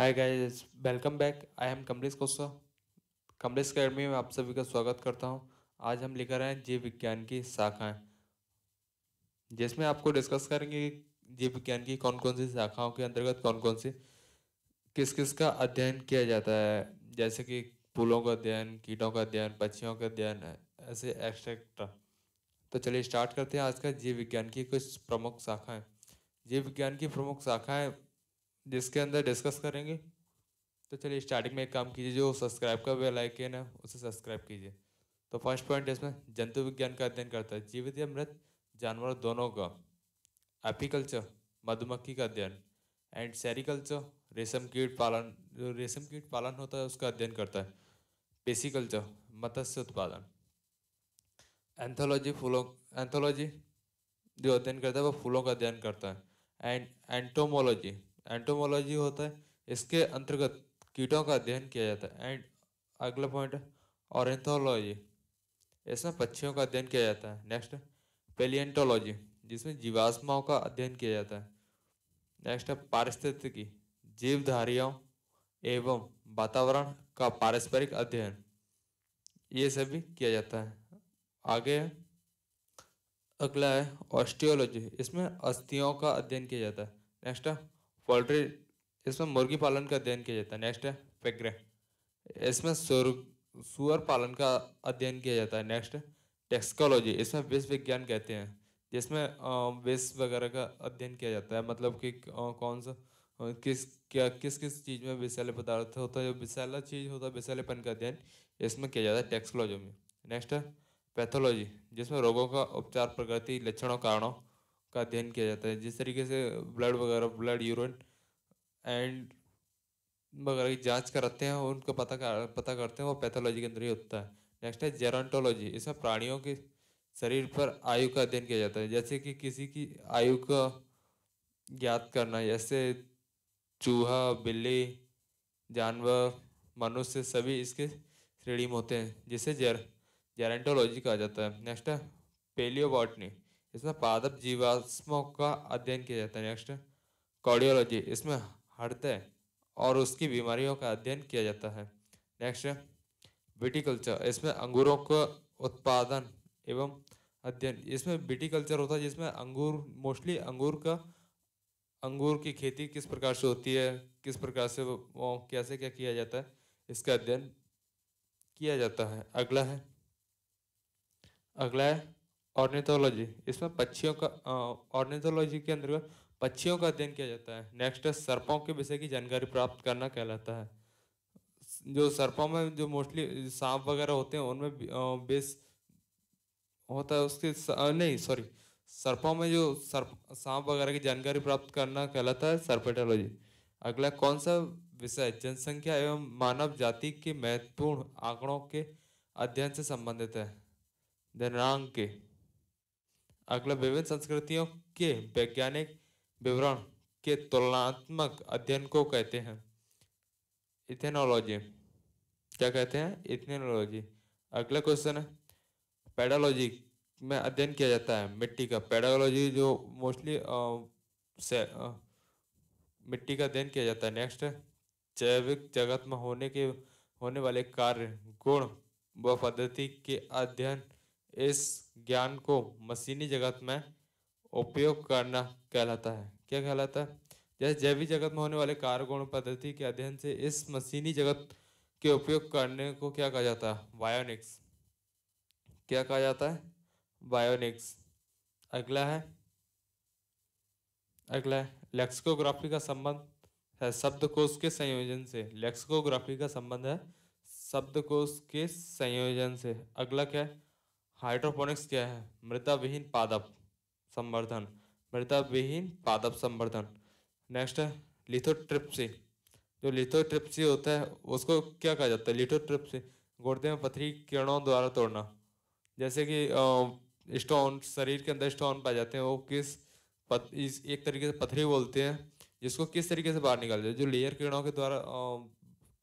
hi guys welcome back I am Kamlesh Kosa Kamlesh academy में आप सभी का स्वागत करता हूं आज हम लेकर आए जीव विज्ञान की शाखाएं जिसमें आपको डिस्कस करेंगे जीव विज्ञान की कौन कौन सी शाखाओं के अंतर्गत कौन कौन सी किस किस का अध्ययन किया जाता है जैसे कि फूलों का अध्ययन कीटों का अध्ययन पक्षियों का अध्ययन ऐसे एक्सेट्रा तो चलिए स्टार्ट करते हैं आज का जीव विज्ञान की कुछ प्रमुख शाखाएँ जीव विज्ञान की प्रमुख शाखाएँ जिसके अंदर डिस्कस करेंगे तो चलिए स्टार्टिंग में एक काम कीजिए जो सब्सक्राइब का बेल आइकन है उसे सब्सक्राइब कीजिए तो फर्स्ट पॉइंट इसमें जंतु विज्ञान का अध्ययन करता है जीवित या मृत जानवर दोनों का एपिकल्चर मधुमक्खी का अध्ययन एंड सेरिकल्चर रेशम कीट पालन जो रेशम कीट पालन होता है उसका अध्ययन करता है पेसिकल्चर मत्स्य उत्पादन एंथोलॉजी फूलों एंथोलॉजी जो अध्ययन करता है वो फूलों का अध्ययन करता है एंड एंटोमोलॉजी एंटोमोलॉजी होता है इसके अंतर्गत कीटों का अध्ययन किया जाता है एंड अगला पॉइंट ऑरेंथोलॉजी इसमें पक्षियों का अध्ययन किया जाता है नेक्स्ट पेलियंटोलॉजी जिसमें जीवाश्माओं का अध्ययन किया जाता है नेक्स्ट है पारिस्थितिकी जीवधारियों एवं वातावरण का पारस्परिक अध्ययन ये सभी किया जाता है आगे अगला है ऑस्टियोलॉजी इसमें अस्थियों का अध्ययन किया जाता है नेक्स्ट है पोल्ट्री इसमें मुर्गी पालन का अध्ययन किया जाता है नेक्स्ट है पेग्रे इसमें सुर सुअर पालन का अध्ययन किया जाता है नेक्स्ट टेक्सकोलॉजी इसमें विश्व विज्ञान कहते हैं जिसमें विश्व वगैरह का अध्ययन किया जाता है मतलब कि कौन सा किस क्या किस किस चीज़ में विषैले पदार्थ होता है जो विषैला चीज़ होता है विषैलेपन का अध्ययन इसमें किया जाता है टेक्सोलॉजी में नेक्स्ट है पैथोलॉजी जिसमें रोगों का उपचार प्रकृति लक्षणों कारणों का अध्ययन किया जाता है जिस तरीके से ब्लड वगैरह ब्लड यूरिन एंड वगैरह की जांच कराते हैं और उनका पता कर, पता करते हैं वो पैथोलॉजी के अंदर ही होता है नेक्स्ट है जेरोंटोलॉजी इसमें प्राणियों के शरीर पर आयु का अध्ययन किया जाता है जैसे कि किसी की आयु का ज्ञात करना जैसे चूहा बिल्ली जानवर मनुष्य सभी इसके श्रेणी में होते हैं जिसे जेर जेरेंटोलॉजी कहा जाता है नेक्स्ट है पेलियोबॉटनी इसमें पादप जीवाश्मों का अध्ययन किया जाता है नेक्स्ट कॉर्डियोलॉजी इसमें हृदय और उसकी बीमारियों का अध्ययन किया जाता है नेक्स्ट विटिकल्चर इसमें अंगूरों का उत्पादन एवं अध्ययन इसमें विटिकल्चर होता है जिसमें अंगूर मोस्टली अंगूर का अंगूर की खेती किस प्रकार से होती है किस प्रकार से वो कैसे क्या किया जाता है इसका अध्ययन किया जाता है अगला है अगला है ऑर्निथोलॉजी इसमें पक्षियों का ऑर्निथोलॉजी के अंतर्गत पक्षियों का अध्ययन किया जाता है नेक्स्ट है सर्पों के विषय की जानकारी प्राप्त करना कहलाता है जो सर्पों में जो मोस्टली सांप वगैरह होते हैं उनमें बेस होता है उसके नहीं सॉरी सर्पों में जो सर्प सांप वगैरह की जानकारी प्राप्त करना कहलाता है सर्पेटोलॉजी अगला कौन सा विषय जनसंख्या एवं मानव जाति के महत्वपूर्ण आंकड़ों के अध्ययन से संबंधित है दिनांक के अगला विभिन्न संस्कृतियों के वैज्ञानिक विवरण के तुलनात्मक अध्ययन को कहते हैं इथेनोलॉजी क्या कहते हैं इथेनोलॉजी अगला क्वेश्चन है पेडालॉजी में अध्ययन किया जाता है मिट्टी का पैडोलॉजी जो मोस्टली मिट्टी का अध्ययन किया जाता है नेक्स्ट जैविक जगत में होने के होने वाले कार्य गुण व पद्धति के अध्ययन इस ज्ञान को मशीनी जगत में उपयोग करना कहलाता है क्या कहलाता है जैसे जैविक जगत में होने वाले कारगुण पद्धति के अध्ययन से इस मशीनी जगत के उपयोग करने को क्या कहा जाता है बायोनिक्स क्या कहा जाता है बायोनिक्स अगला है अगला है लेक्सकोग्राफी का संबंध है शब्दकोश के संयोजन से लेक्सकोग्राफी का संबंध है शब्दकोश के संयोजन से अगला क्या है हाइड्रोपोनिक्स क्या है मृदा विहीन पादप संवर्धन मृदा विहीन पादप संवर्धन नेक्स्ट है लिथोट्रिप्सी जो लिथोट्रिप्सी होता है उसको क्या कहा जाता है लिथोट्रिप्सी गुर्दे में पथरी किरणों द्वारा तोड़ना जैसे कि स्टोन शरीर के अंदर स्टोन पाए जाते हैं वो किस पत, इस एक तरीके से पथरी बोलते हैं जिसको किस तरीके से बाहर निकाल जाए जो लेयर किरणों के द्वारा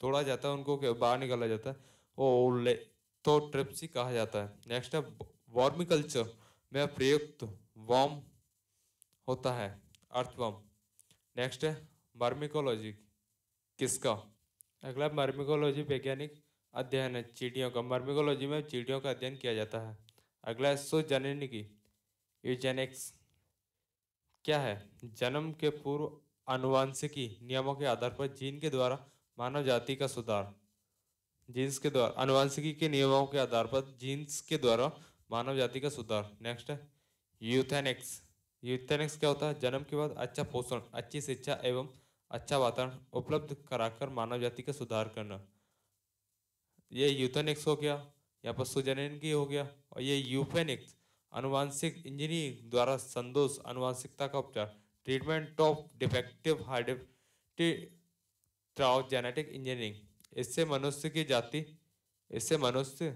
तोड़ा जाता है उनको बाहर निकाला जाता है वो तो ट्रिप्सी कहा जाता है नेक्स्ट है वार्मिकल्चर में प्रयुक्त वॉर्म होता है अर्थवॉर्म नेक्स्ट है मर्मिकोलॉजी किसका अगला मर्मिकोलॉजी वैज्ञानिक अध्ययन है चीटियों का मर्मिकोलॉजी में चीटियों का अध्ययन किया जाता है अगला है सुजननिकी यूजेनिक्स क्या है जन्म के पूर्व अनुवांशिकी नियमों के आधार पर जीन के द्वारा मानव जाति का सुधार जीन्स के द्वारा अनुवांशिकी के नियमों के आधार पर जीन्स के द्वारा मानव जाति का सुधार नेक्स्ट है यूथेनिक्स यूथेनिक्स क्या होता है जन्म के बाद अच्छा पोषण अच्छी शिक्षा एवं अच्छा वातावरण उपलब्ध कराकर मानव जाति का सुधार करना ये यूथेनिक्स हो गया या पर की हो गया और ये यूफेनिक्स अनुवांशिक इंजीनियरिंग द्वारा संदोष अनुवांशिकता का उपचार treatment of defective heredity through genetic engineering इससे मनुष्य की जाति इससे मनुष्य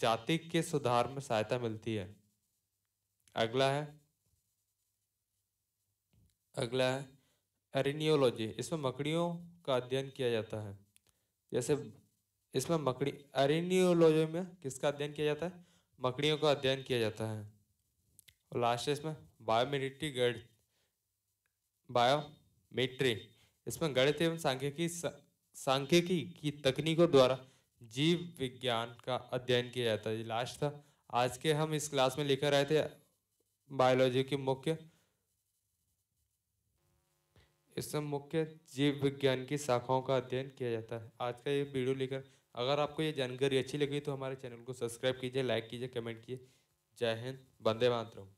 जाति के सुधार में सहायता मिलती है अगला है अगला है अरिनियोलॉजी इसमें मकड़ियों का अध्ययन किया जाता है जैसे इसमें मकड़ी अरिनियोलॉजी में किसका अध्ययन किया जाता है मकड़ियों का अध्ययन किया जाता है और लास्ट इसमें बायोमेट्री गणित बायोमेट्री इसमें गणित एवं सांख्यिकी सांख्यिकी की तकनीकों द्वारा जीव विज्ञान का अध्ययन किया जाता है लास्ट था आज के हम इस क्लास में लेकर आए थे बायोलॉजी की मुख्य इसमें मुख्य जीव विज्ञान की शाखाओं का अध्ययन किया जाता है आज का ये वीडियो लेकर अगर आपको ये जानकारी अच्छी लगी तो हमारे चैनल को सब्सक्राइब कीजिए लाइक कीजिए कमेंट कीजिए जय हिंद वंदे मातरम